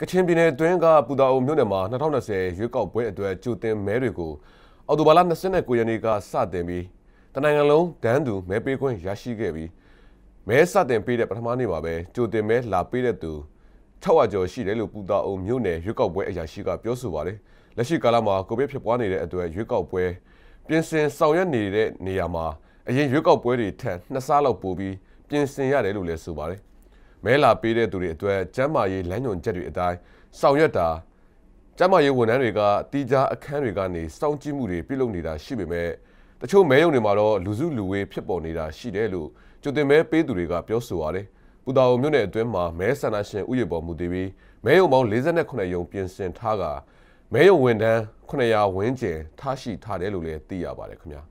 ကချင်ပြည်နယ်အတွင်းကပူတာအုံမြို့နယ်မှာ2020ရွေးကောက်ပွဲအတွက်ကြိုတင်မဲတွေကိုအော်တိုဘာလ29ရက်နေ့ကစတင်ပြီးတနိုင်ငံလုံးဒန်းသူမဲပေးခွင့်ရရှိခဲ့ပြီးမဲစတင်ပေးတဲ့ပထမနေ့မှာပဲကြိုတင်မဲလာပေးတဲ့သူ600ကျော်ရှိတယ်လို့ပူတာအုံမြို့နယ်ရွေးကောက်ပွဲအရာရှိကပြောဆိုပါတယ်လက်ရှိကာလမှာကိုဗစ်ဖြစ်ပွားနေတဲ့အတွက်ရွေးကောက်ပွဲပြင်ဆင်ဆောင်ရွက်နေတဲ့နေရာမှာအရင်ရွေးကောက်ပွဲတွေထက်နှစ်ဆလောက်ပိုပြီးပြင်ဆင်ရတယ်လို့လည်းဆိုပါတယ်မဲလာပေးတဲ့သူတွေအတွက်ကျန်းမာရေးလမ်းညွှန်ချက်တွေအတိုင်းဆောင်ရွက်တာကျန်းမာရေးဝန်ထမ်းတွေကတီးခြားအခန်းတွေကနေစောင့်ကြည့်မှုတွေပြုလုပ်နေတာရှိပေမဲ့တချို့မဲရုံတွေမှာတော့လူစုလူဝေးဖြစ်ပေါ်နေတာရှိတယ်လို့ကြိုတင်မဲပေးသူတွေကပြောဆိုရတယ်။ပူတာအုံမြို့နယ်အတွင်းမှာမဲဆန္ဒရှင်ဥယျာဉ်ပေါ်မူတည်ပြီးမဲရုံပေါင်း58ရုံပြင်ဆင်ထားကမဲရုံဝန်ထမ်း900ဝန်းကျင်ထားရှိထားတယ်လို့လည်းသိရပါတယ်ခင်ဗျာ။